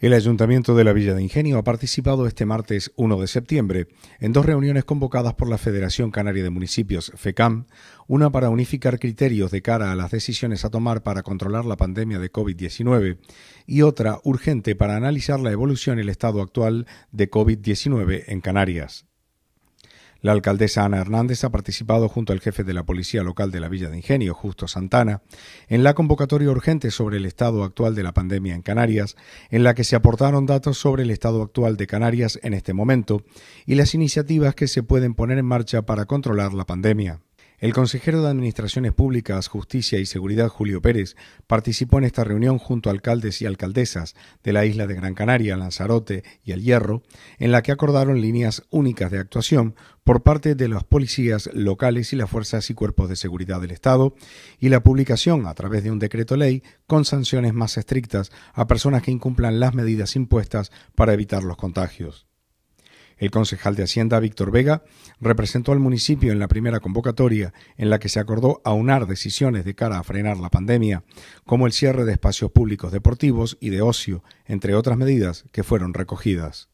El Ayuntamiento de la Villa de Ingenio ha participado este martes 1 de septiembre en dos reuniones convocadas por la Federación Canaria de Municipios, FECAM, una para unificar criterios de cara a las decisiones a tomar para controlar la pandemia de COVID-19 y otra urgente para analizar la evolución y el estado actual de COVID-19 en Canarias. La alcaldesa Ana Hernández ha participado junto al jefe de la Policía Local de la Villa de Ingenio, Justo Santana, en la convocatoria urgente sobre el estado actual de la pandemia en Canarias, en la que se aportaron datos sobre el estado actual de Canarias en este momento y las iniciativas que se pueden poner en marcha para controlar la pandemia. El consejero de Administraciones Públicas, Justicia y Seguridad, Julio Pérez, participó en esta reunión junto a alcaldes y alcaldesas de la isla de Gran Canaria, Lanzarote y El Hierro, en la que acordaron líneas únicas de actuación por parte de las policías locales y las fuerzas y cuerpos de seguridad del Estado, y la publicación a través de un decreto ley con sanciones más estrictas a personas que incumplan las medidas impuestas para evitar los contagios. El concejal de Hacienda, Víctor Vega, representó al municipio en la primera convocatoria en la que se acordó aunar decisiones de cara a frenar la pandemia, como el cierre de espacios públicos deportivos y de ocio, entre otras medidas que fueron recogidas.